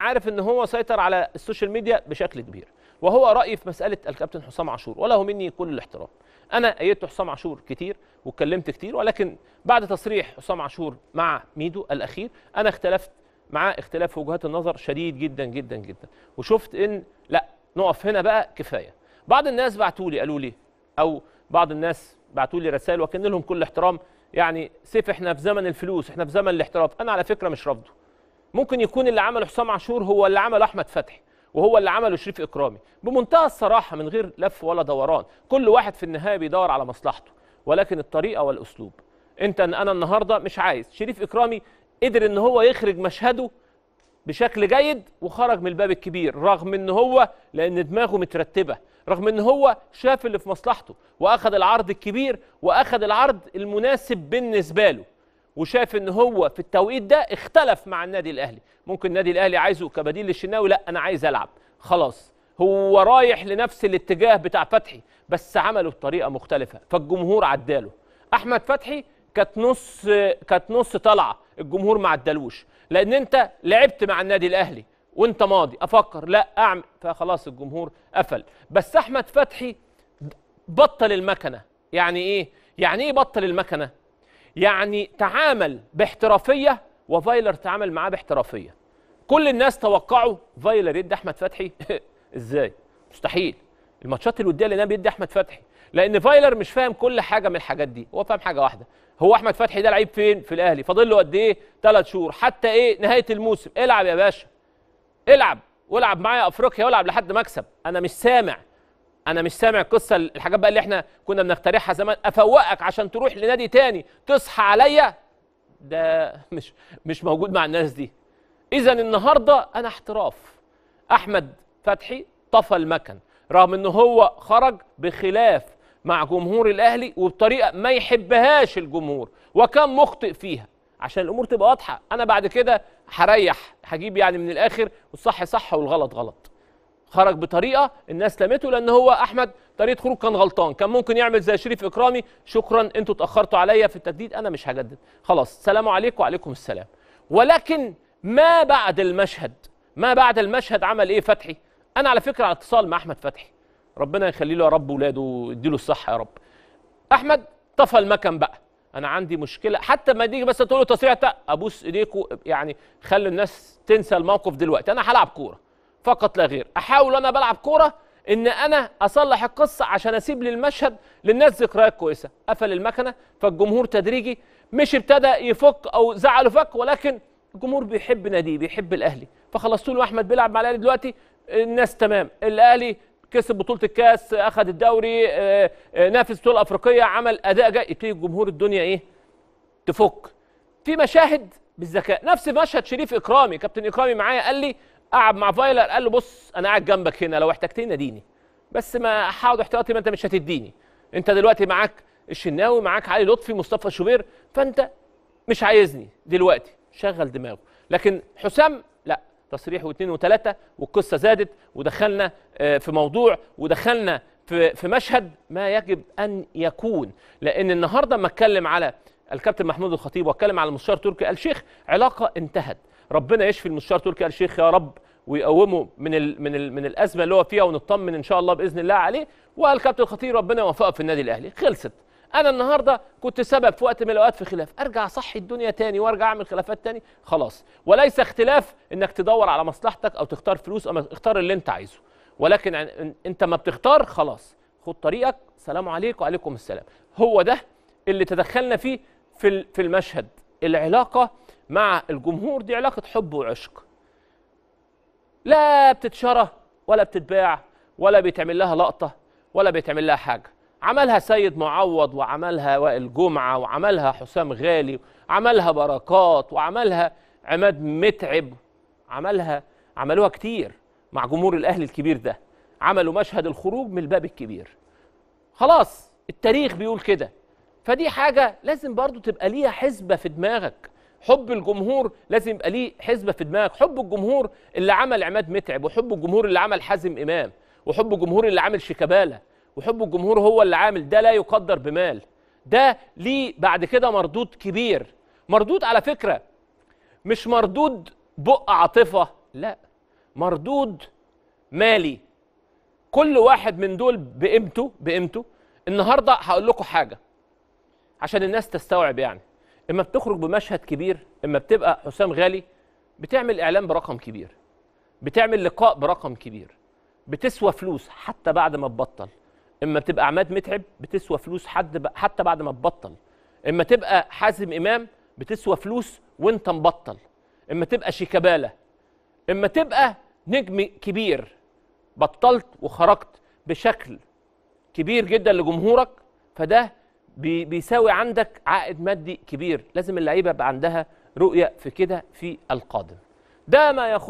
عارف ان هو سيطر على السوشيال ميديا بشكل كبير وهو رايي في مساله الكابتن حسام عاشور وله مني كل الاحترام انا ايدت حسام عاشور كتير واتكلمت كتير ولكن بعد تصريح حسام عاشور مع ميدو الاخير انا اختلفت معاه اختلاف وجهات النظر شديد جدا جدا جدا وشفت ان لا نقف هنا بقى كفايه بعض الناس بعتوا لي قالوا لي او بعض الناس بعتوا لي رسائل وكان لهم كل احترام يعني سيف احنا في زمن الفلوس احنا في زمن الاحتراف انا على فكره مش رافضه ممكن يكون اللي عمله حسام عاشور هو اللي عمله احمد فتحي وهو اللي عمله شريف اكرامي بمنتهى الصراحه من غير لف ولا دوران كل واحد في النهايه بيدور على مصلحته ولكن الطريقه والاسلوب انت انا النهارده مش عايز شريف اكرامي قدر ان هو يخرج مشهده بشكل جيد وخرج من الباب الكبير رغم ان هو لان دماغه مترتبه رغم ان هو شاف اللي في مصلحته واخذ العرض الكبير واخذ العرض المناسب بالنسبه له وشاف ان هو في التوقيت ده اختلف مع النادي الاهلي ممكن النادي الاهلي عايزه كبديل للشناوي لا انا عايز العب خلاص هو رايح لنفس الاتجاه بتاع فتحي بس عمله بطريقه مختلفه فالجمهور عداله احمد فتحي كانت نص كانت نص طالعه الجمهور ما عدلوش لان انت لعبت مع النادي الاهلي وانت ماضي افكر لا اعمل فخلاص الجمهور قفل بس احمد فتحي بطل المكنه يعني ايه يعني ايه بطل المكنه يعني تعامل باحترافيه وفايلر تعامل معاه باحترافيه كل الناس توقعوا فايلر يدي احمد فتحي ازاي مستحيل الماتشات الوديه اللي نام بيدي احمد فتحي لان فايلر مش فاهم كل حاجه من الحاجات دي هو فاهم حاجه واحده هو احمد فتحي ده لعيب فين في الاهلي فاضل له قد ايه ثلاث شهور حتى ايه نهايه الموسم العب يا باشا العب والعب معايا افريقيا والعب لحد مكسب انا مش سامع انا مش سامع قصه الحاجات بقى اللي احنا كنا بنخترعها زمان افوقك عشان تروح لنادي تاني تصحى عليا ده مش مش موجود مع الناس دي اذا النهارده انا احتراف احمد فتحي طفى المكن رغم ان هو خرج بخلاف مع جمهور الاهلي وبطريقه ما يحبهاش الجمهور وكان مخطئ فيها عشان الامور تبقى واضحه انا بعد كده هريح هجيب يعني من الاخر والصح صح والغلط غلط خرج بطريقه الناس لمته لان هو احمد طريقه خروج كان غلطان كان ممكن يعمل زي شريف اكرامي شكرا انتوا اتاخرتوا عليا في التجديد انا مش هجدد خلاص سلام عليكم وعليكم السلام ولكن ما بعد المشهد ما بعد المشهد عمل ايه فتحي انا على فكره على اتصال مع احمد فتحي ربنا يخلي له يا رب ولاده ويدي له الصحه يا رب احمد طفى المكن بقى انا عندي مشكله حتى ما تيجي بس تقول له تصريح ابوس ايديكوا يعني خلي الناس تنسى الموقف دلوقتي انا هلعب كوره فقط لا غير احاول انا بلعب كوره ان انا اصلح القصه عشان اسيب للمشهد للناس ذكريات كويسه قفل المكنه فالجمهور تدريجي مش ابتدى يفك او زعله فك ولكن الجمهور بيحب ناديه بيحب الاهلي فخلاص طول احمد بيلعب مع الاهلي دلوقتي الناس تمام الاهلي كسب بطوله الكاس اخذ الدوري آه، آه، نافس بطوله افريقيه عمل اداء جاي يبتدي الجمهور الدنيا ايه تفك في مشاهد بالذكاء نفس مشهد شريف اكرامي كابتن اكرامي معايا قال لي قعد مع فايلر قال له بص انا قاعد جنبك هنا لو احتجتني اديني بس ما حاول احتياطي ما انت مش هتديني انت دلوقتي معاك الشناوي معاك علي لطفي مصطفى شوبير فانت مش عايزني دلوقتي شغل دماغه لكن حسام لا تصريح واثنين وثلاثه والقصه زادت ودخلنا آه، في موضوع ودخلنا في في مشهد ما يجب ان يكون لان النهارده لما اتكلم على الكابتن محمود الخطيب واتكلم على المستشار تركي الشيخ شيخ علاقه انتهت ربنا يشفي المستشار تركي آل الشيخ يا رب ويقومه من الـ من الـ من الازمه اللي هو فيها ونطمن ان شاء الله باذن الله عليه والكابتن الخطيب ربنا يوفقه في النادي الاهلي خلصت انا النهارده كنت سبب في وقت من الاوقات في خلاف ارجع صحي الدنيا تاني وارجع اعمل خلافات تاني خلاص وليس اختلاف انك تدور على مصلحتك او تختار فلوس او اختار اللي انت عايزه ولكن انت ما بتختار خلاص خد طريقك سلام عليكم وعليكم السلام هو ده اللي تدخلنا فيه في في المشهد العلاقه مع الجمهور دي علاقه حب وعشق لا بتتشرى ولا بتتباع ولا بيتعمل لها لقطه ولا بيتعمل لها حاجه عملها سيد معوض وعملها وائل جمعه وعملها حسام غالي عملها بركات وعملها عماد متعب عملها عملوها كتير مع جمهور الاهلي الكبير ده عملوا مشهد الخروج من الباب الكبير خلاص التاريخ بيقول كده فدي حاجه لازم برضو تبقى ليها حسبه في دماغك حب الجمهور لازم يبقى ليه حسبه في دماغك حب الجمهور اللي عمل عماد متعب وحب الجمهور اللي عمل حازم امام وحب الجمهور اللي عامل شيكابالا وحب الجمهور هو اللي عامل ده لا يقدر بمال ده ليه بعد كده مردود كبير مردود على فكره مش مردود بق عاطفه لا مردود مالي كل واحد من دول بقيمته بقيمته النهارده هقول لكم حاجه عشان الناس تستوعب يعني اما بتخرج بمشهد كبير اما بتبقى حسام غالي بتعمل اعلان برقم كبير بتعمل لقاء برقم كبير بتسوى فلوس حتى بعد ما تبطل اما بتبقى عماد متعب بتسوى فلوس حد ب... حتى بعد ما تبطل اما تبقى حازم امام بتسوى فلوس وانت مبطل اما تبقى شيكابالا اما تبقى نجم كبير بطلت وخرجت بشكل كبير جدا لجمهورك فده بيساوي عندك عائد مادي كبير لازم اللعيبه يبقى عندها رؤيه في كده في القادم ده ما يخ